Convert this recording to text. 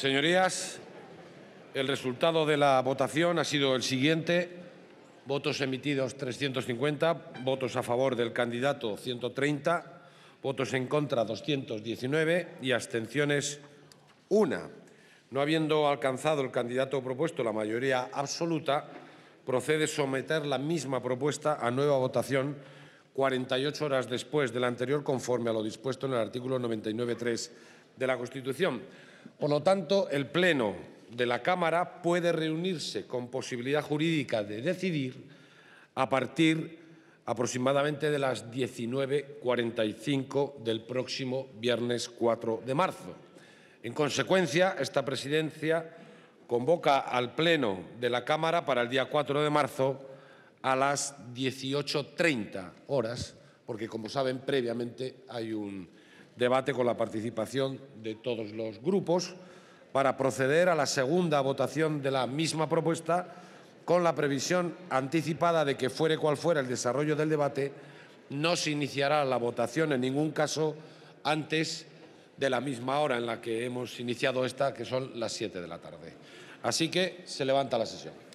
Señorías, el resultado de la votación ha sido el siguiente. Votos emitidos 350, votos a favor del candidato 130, votos en contra 219 y abstenciones 1. No habiendo alcanzado el candidato propuesto la mayoría absoluta, procede someter la misma propuesta a nueva votación 48 horas después de la anterior conforme a lo dispuesto en el artículo 99.3 de la Constitución. Por lo tanto, el Pleno de la Cámara puede reunirse con posibilidad jurídica de decidir a partir aproximadamente de las 19.45 del próximo viernes 4 de marzo. En consecuencia, esta presidencia convoca al Pleno de la Cámara para el día 4 de marzo a las 18.30 horas, porque, como saben, previamente hay un debate con la participación de todos los grupos, para proceder a la segunda votación de la misma propuesta con la previsión anticipada de que fuere cual fuera el desarrollo del debate, no se iniciará la votación en ningún caso antes de la misma hora en la que hemos iniciado esta, que son las siete de la tarde. Así que se levanta la sesión.